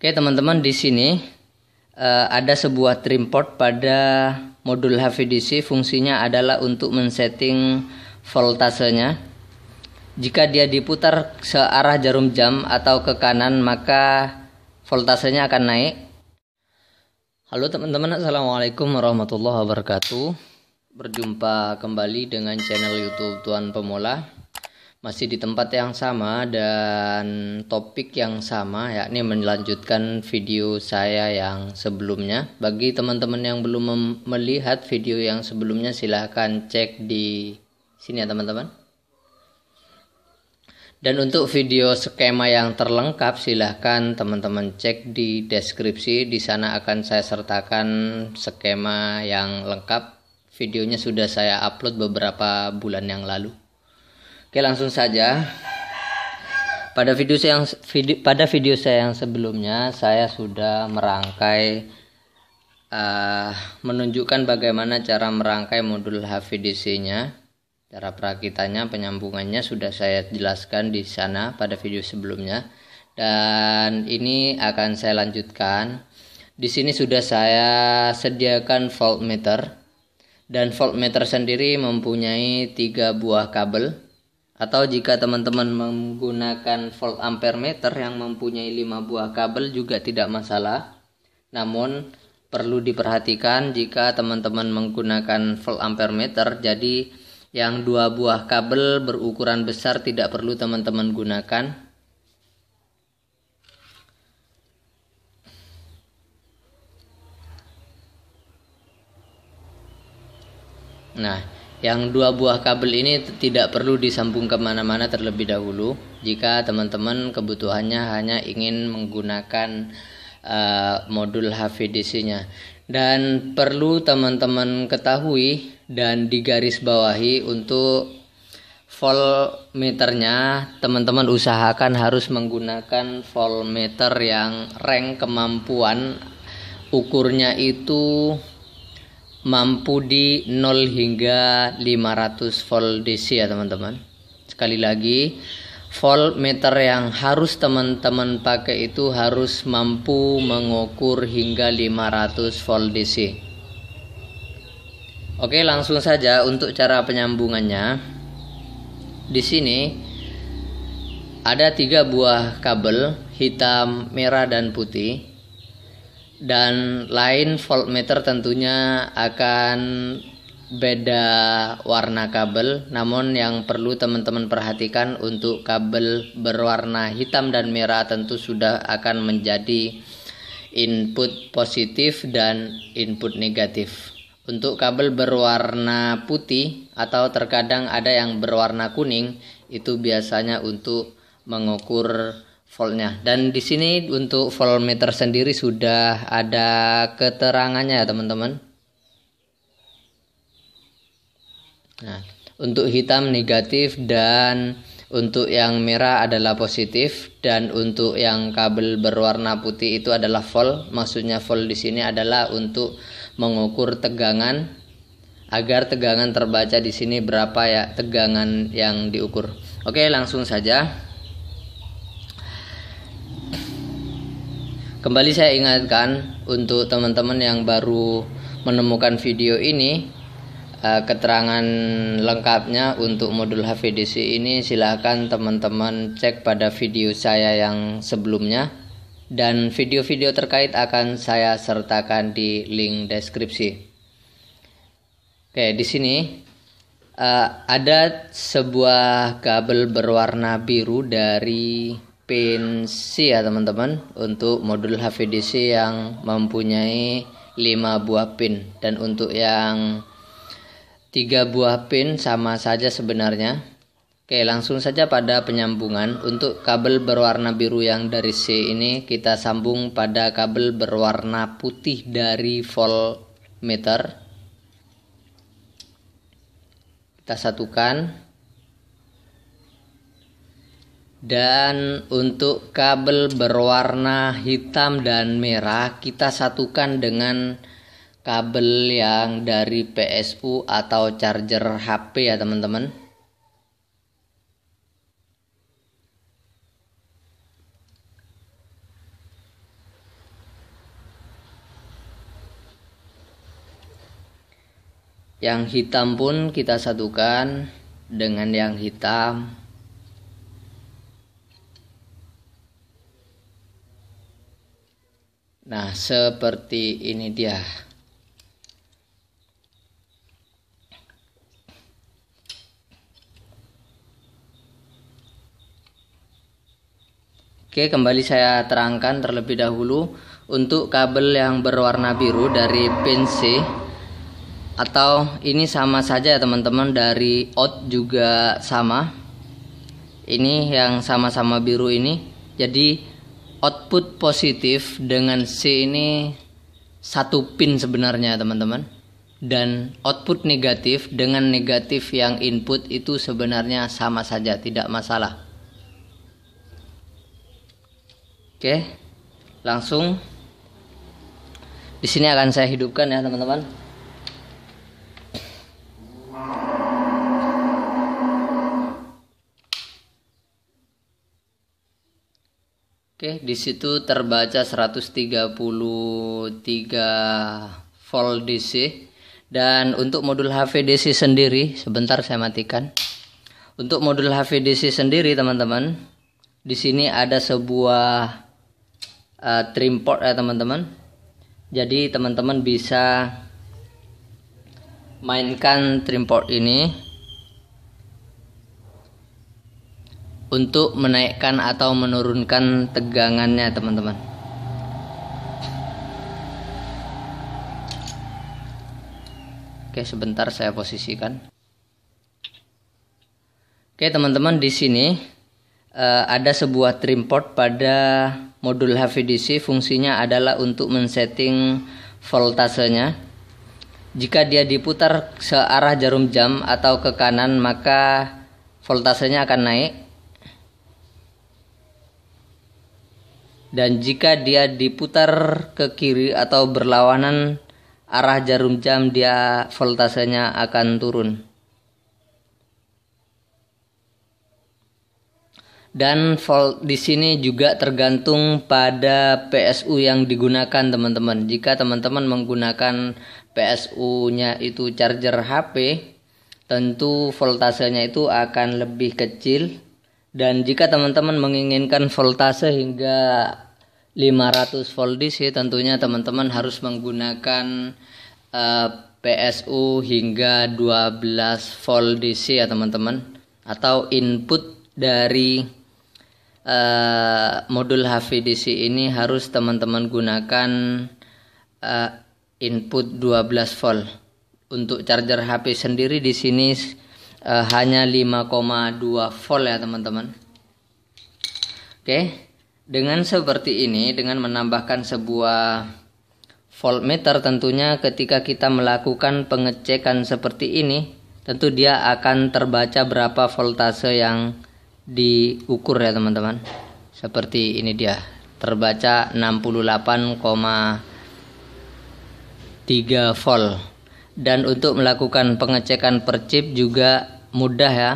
Oke teman-teman di sini uh, ada sebuah trim port pada modul HVDC fungsinya adalah untuk men-setting voltasenya. Jika dia diputar searah jarum jam atau ke kanan maka voltasenya akan naik. Halo teman-teman, Assalamualaikum warahmatullahi wabarakatuh. Berjumpa kembali dengan channel YouTube Tuan Pemula masih di tempat yang sama dan topik yang sama yakni melanjutkan video saya yang sebelumnya bagi teman-teman yang belum melihat video yang sebelumnya silahkan cek di sini ya teman-teman dan untuk video skema yang terlengkap silahkan teman-teman cek di deskripsi di sana akan saya sertakan skema yang lengkap videonya sudah saya upload beberapa bulan yang lalu Oke, langsung saja. Pada video saya yang video, pada video saya yang sebelumnya saya sudah merangkai uh, menunjukkan bagaimana cara merangkai modul HVDC-nya. Cara perakitannya, penyambungannya sudah saya jelaskan di sana pada video sebelumnya. Dan ini akan saya lanjutkan. Di sini sudah saya sediakan voltmeter dan voltmeter sendiri mempunyai tiga buah kabel atau jika teman-teman menggunakan volt ampere meter yang mempunyai 5 buah kabel juga tidak masalah. Namun perlu diperhatikan jika teman-teman menggunakan volt ampere meter jadi yang dua buah kabel berukuran besar tidak perlu teman-teman gunakan. Nah, yang dua buah kabel ini tidak perlu disambung kemana-mana terlebih dahulu jika teman-teman kebutuhannya hanya ingin menggunakan uh, modul HVDC-nya. Dan perlu teman-teman ketahui dan digarisbawahi untuk voltmeternya teman-teman usahakan harus menggunakan voltmeter yang rank kemampuan ukurnya itu mampu di 0 hingga 500 volt DC ya teman-teman sekali lagi voltmeter yang harus teman-teman pakai itu harus mampu mengukur hingga 500 volt DC Oke langsung saja untuk cara penyambungannya di sini ada tiga buah kabel hitam, merah, dan putih dan lain voltmeter tentunya akan beda warna kabel namun yang perlu teman-teman perhatikan untuk kabel berwarna hitam dan merah tentu sudah akan menjadi input positif dan input negatif untuk kabel berwarna putih atau terkadang ada yang berwarna kuning itu biasanya untuk mengukur voltnya dan di sini untuk voltmeter sendiri sudah ada keterangannya ya teman-teman nah untuk hitam negatif dan untuk yang merah adalah positif dan untuk yang kabel berwarna putih itu adalah volt maksudnya volt di sini adalah untuk mengukur tegangan agar tegangan terbaca di sini berapa ya tegangan yang diukur oke langsung saja Kembali saya ingatkan untuk teman-teman yang baru menemukan video ini eh, keterangan lengkapnya untuk modul HVDC ini silahkan teman-teman cek pada video saya yang sebelumnya dan video-video terkait akan saya sertakan di link deskripsi. Oke, di sini eh, ada sebuah kabel berwarna biru dari pin C ya teman-teman untuk modul HVDC yang mempunyai 5 buah pin dan untuk yang 3 buah pin sama saja sebenarnya Oke langsung saja pada penyambungan untuk kabel berwarna biru yang dari C ini kita sambung pada kabel berwarna putih dari voltmeter kita satukan dan untuk kabel berwarna hitam dan merah kita satukan dengan kabel yang dari PSU atau charger HP ya teman-teman. Yang hitam pun kita satukan dengan yang hitam Nah, seperti ini dia. Oke, kembali saya terangkan terlebih dahulu untuk kabel yang berwarna biru dari pin C atau ini sama saja ya teman-teman dari out juga sama. Ini yang sama-sama biru ini. Jadi output positif dengan C ini satu pin sebenarnya teman-teman dan output negatif dengan negatif yang input itu sebenarnya sama saja tidak masalah oke langsung di sini akan saya hidupkan ya teman-teman Oke, di situ terbaca 133 volt DC dan untuk modul HVDC sendiri, sebentar saya matikan. Untuk modul HVDC sendiri, teman-teman, di sini ada sebuah uh, trim port ya, teman-teman. Jadi, teman-teman bisa mainkan trim port ini untuk menaikkan atau menurunkan tegangannya teman-teman Oke sebentar saya posisikan Oke teman-teman di sini uh, ada sebuah trim port pada modul HVDC fungsinya adalah untuk men-setting voltasenya jika dia diputar searah jarum jam atau ke kanan maka voltasenya akan naik dan jika dia diputar ke kiri atau berlawanan arah jarum jam dia voltasenya akan turun dan volt di sini juga tergantung pada PSU yang digunakan teman-teman jika teman-teman menggunakan PSU nya itu charger HP tentu voltasenya itu akan lebih kecil dan jika teman-teman menginginkan voltase hingga 500 volt DC ya, tentunya teman-teman harus menggunakan uh, eh, PSU hingga 12 volt DC ya teman-teman atau input dari uh, modul HVDC ini harus teman-teman gunakan uh, input 12 volt. Untuk charger HP sendiri di sini uh, hanya 5,2 volt ya teman-teman oke dengan seperti ini dengan menambahkan sebuah voltmeter tentunya ketika kita melakukan pengecekan seperti ini tentu dia akan terbaca berapa voltase yang diukur ya teman-teman seperti ini dia terbaca 68,3 volt dan untuk melakukan pengecekan per chip juga mudah ya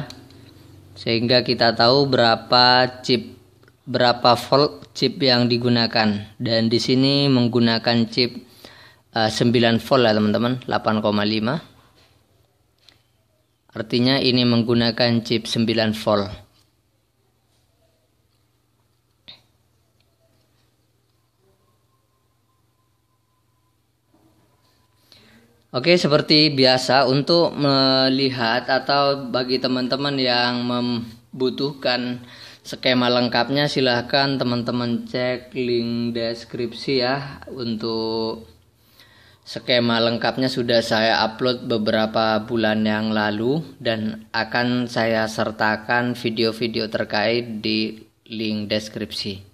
sehingga kita tahu berapa chip berapa volt chip yang digunakan dan di sini menggunakan chip uh, eh, 9 volt ya teman-teman 8,5 artinya ini menggunakan chip 9 volt Oke, seperti biasa untuk melihat atau bagi teman-teman yang membutuhkan skema lengkapnya silahkan teman-teman cek link deskripsi ya untuk skema lengkapnya sudah saya upload beberapa bulan yang lalu dan akan saya sertakan video-video terkait di link deskripsi.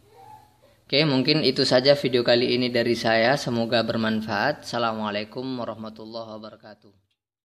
Oke, mungkin itu saja video kali ini dari saya. Semoga bermanfaat. Assalamualaikum warahmatullahi wabarakatuh.